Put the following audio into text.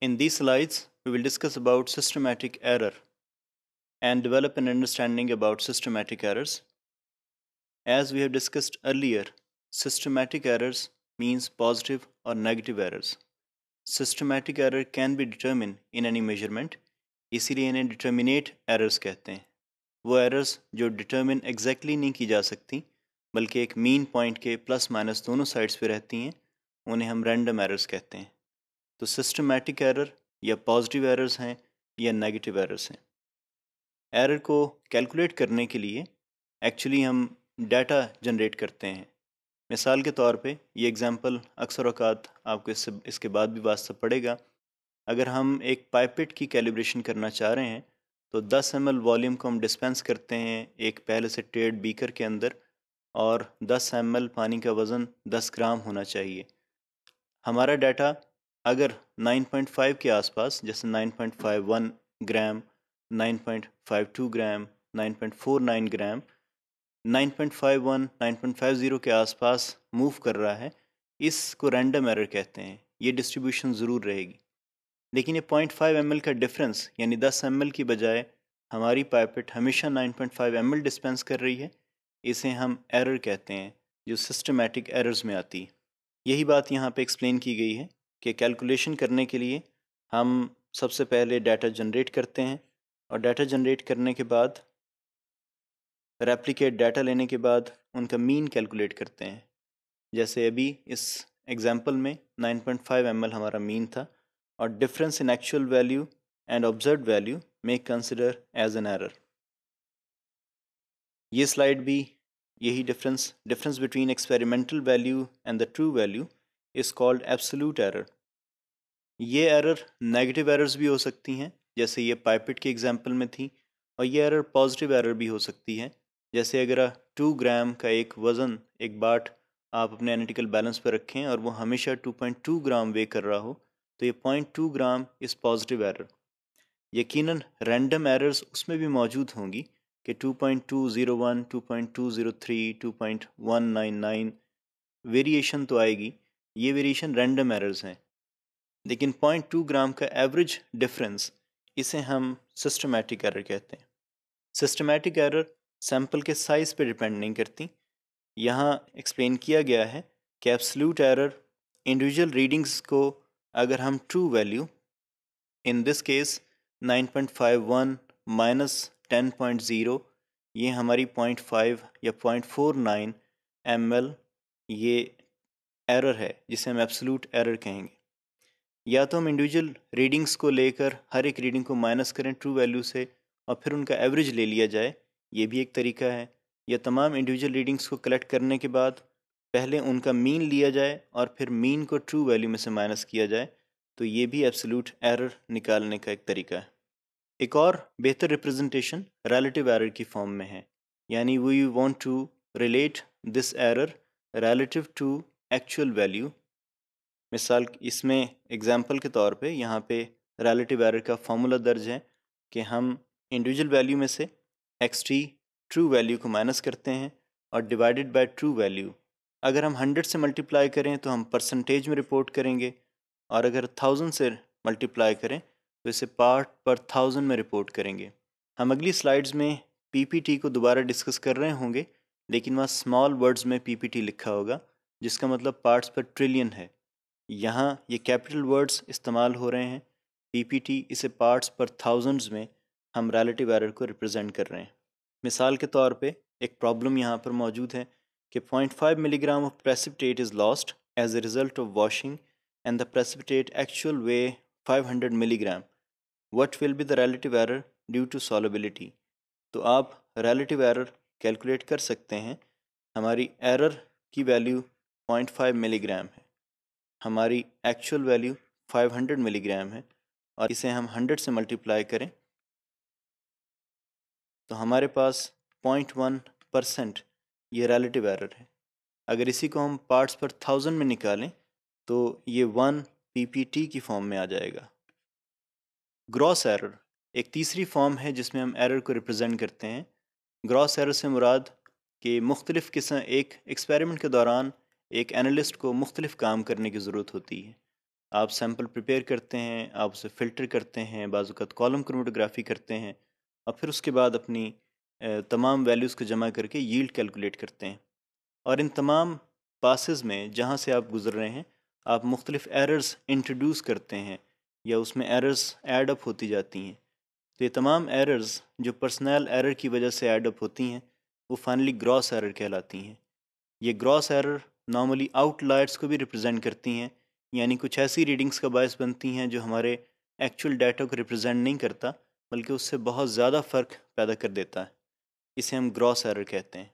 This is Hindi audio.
In these slides, we will discuss about systematic error and develop an understanding about systematic errors. As we have discussed earlier, systematic errors means positive or negative errors. Systematic error can be determined in any measurement, इसीलिए इन्हें डिटर्मिनेट errors कहते हैं वो errors जो determine exactly नहीं की जा सकती बल्कि एक mean point के minus दोनों sides पे रहती हैं उन्हें हम random errors कहते हैं तो सिस्टमेटिक एरर या पॉजिटिव एरर्स हैं या नेगेटिव एरर्स हैं एरर को कैलकुलेट करने के लिए एक्चुअली हम डाटा जनरेट करते हैं मिसाल के तौर पे ये एग्ज़ाम्पल अक्सर अवकात आपको इससे इसके बाद भी वास्तव पड़ेगा अगर हम एक पाइपेट की कैलिब्रेशन करना चाह रहे हैं तो 10 एम वॉल्यूम को हम डिस्पेंस करते हैं एक पहले से टेड बीकर के अंदर और 10 एम पानी का वज़न 10 ग्राम होना चाहिए हमारा डाटा अगर 9.5 के आसपास जैसे 9.51 ग्राम 9.52 ग्राम 9.49 ग्राम 9.51 9.50 के आसपास मूव कर रहा है इसको रैंडम एरर कहते हैं ये डिस्ट्रीब्यूशन ज़रूर रहेगी लेकिन ये 0.5 फाइव का डिफरेंस यानी 10 एम की बजाय हमारी पाइपेट हमेशा 9.5 पॉइंट डिस्पेंस कर रही है इसे हम एरर कहते हैं जो सिस्टमेटिक एरर्स में आती है यही बात यहाँ पे एक्सप्लेन की गई है के कैलकुलेशन करने के लिए हम सबसे पहले डाटा जनरेट करते हैं और डाटा जनरेट करने के बाद रेप्लिकेट डाटा लेने के बाद उनका मीन कैलकुलेट करते हैं जैसे अभी इस एग्ज़ाम्पल में 9.5 पॉइंट हमारा मीन था और difference in actual value and observe value मे कंसिडर एज एन एरर ये स्लाइड भी यही difference difference between experimental value and the true value is called absolute error ये एरर नेगेटिव एरर्स भी हो सकती हैं जैसे ये पाइपिट के एग्जाम्पल में थी और ये एरर पॉजिटिव एरर भी हो सकती है जैसे अगर आप टू ग्राम का एक वज़न एक बाट आप अपने एनेटिकल बैलेंस पर रखें और वो हमेशा 2.2 ग्राम वे कर रहा हो तो ये 0.2 ग्राम इस पॉजिटिव एरर यकीनन रैंडम एरर्स उसमें भी मौजूद होंगी कि 2.201, 2.203, 2.199 वेरिएशन तो आएगी ये वेरिएशन रैंडम एरर्स हैं लेकिन 0.2 ग्राम का एवरेज डिफरेंस इसे हम सिस्टमेटिक एरर कहते हैं सिस्टमेटिक एरर सैम्पल के साइज़ पे डिपेंड नहीं करती यहाँ एक्सप्लेन किया गया है कि एब्सल्यूट एरर इंडिविजुअल रीडिंग्स को अगर हम true value in this case 9.51 minus 10.0 ये हमारी 0.5 या 0.49 एम ये एरर है जिसे हम एब्सल्यूट एरर कहेंगे या तो हम इंडिविजुअल रीडिंग्स को लेकर हर एक रीडिंग को माइनस करें ट्रू वैल्यू से और फिर उनका एवरेज ले लिया जाए ये भी एक तरीका है या तमाम इंडिविजुअल रीडिंग्स को कलेक्ट करने के बाद पहले उनका मीन लिया जाए और फिर मीन को ट्रू वैल्यू में से माइनस किया जाए तो ये भी एब्सोल्यूट एरर निकालने का एक तरीका है एक और बेहतर रिप्रेजेंटेशन रिलेटिव एरर की फॉर्म में है यानी we want to relate this error relative to actual value मिसाल इसमें एग्जाम्पल के तौर पे यहाँ पे रिलेटिव एरर का फार्मूला दर्ज है कि हम इंडिविजुअल वैल्यू में से एक्स टी ट्रू वैल्यू को माइनस करते हैं और डिवाइडेड बाय ट्रू वैल्यू अगर हम हंड्रेड से मल्टीप्लाई करें तो हम परसेंटेज में रिपोर्ट करेंगे और अगर थाउजेंड से मल्टीप्लाई करें तो इसे पार्ट पर थाउजेंड में रिपोर्ट करेंगे हम अगली स्लाइड्स में पीपीटी को दोबारा डिस्कस कर रहे होंगे लेकिन वहाँ स्मॉल वर्ड्स में पीपीटी लिखा होगा जिसका मतलब पार्ट्स पर ट्रिलियन है यहाँ ये कैपिटल वर्ड्स इस्तेमाल हो रहे हैं पीपीटी इसे पार्ट्स पर थाउजेंड्स में हम रैलेटिव एरर को रिप्रेजेंट कर रहे हैं मिसाल के तौर पे एक प्रॉब्लम यहाँ पर मौजूद है कि 0.5 milligram of precipitate is lost as a result of washing and the precipitate actual weigh 500 milligram what will be the relative error due to solubility तो आप रिलेटिव एरर कैलकुलेट कर सकते हैं हमारी एरर की वैल्यू 0.5 मिलीग्राम है हमारी एक्चुअल वैल्यू 500 मिलीग्राम है और इसे हम 100 से मल्टीप्लाई करें तो हमारे पास 0.1 परसेंट ये रिलेटिव एरर है अगर इसी को हम पार्ट्स पर थाउजेंड में निकालें तो ये वन पीपीटी की फॉर्म में आ जाएगा ग्रॉस एरर एक तीसरी फॉर्म है जिसमें हम एरर को रिप्रेजेंट करते हैं ग्रॉस एरर से मुराद के मुख्तलिफ़ किस्म एक एक्सपेरिमेंट के दौरान एक एनालिस्ट को मुख्तलिफ़ काम करने की ज़रूरत होती है आप सैम्पल प्रिपेयर करते हैं आप उसे फ़िल्टर करते हैं बाज़त कॉलम क्रोमेटोग्राफी करते हैं और फिर उसके बाद अपनी तमाम वैल्यूज़ को जमा करके यील्ड कैलकुलेट करते हैं और इन तमाम पासेस में जहाँ से आप गुज़र रहे हैं आप मुख्तलिफ़ एरर्स इंट्रोड्यूस करते हैं या उसमें एरर्स एडअप अप होती जाती हैं तो ये तमाम एरर्स जो पर्सनल एरर की वजह से एडअप होती हैं वो फाइनली ग्रॉस एरर कहलाती हैं ये ग्रॉस एरर नॉर्मली आउटलायर्स को भी रिप्रेजेंट करती हैं यानी कुछ ऐसी रीडिंग्स का बायस बनती हैं जो हमारे एक्चुअल डाटा को रिप्रेजेंट नहीं करता बल्कि उससे बहुत ज़्यादा फ़र्क पैदा कर देता है इसे हम ग्रॉस एरर कहते हैं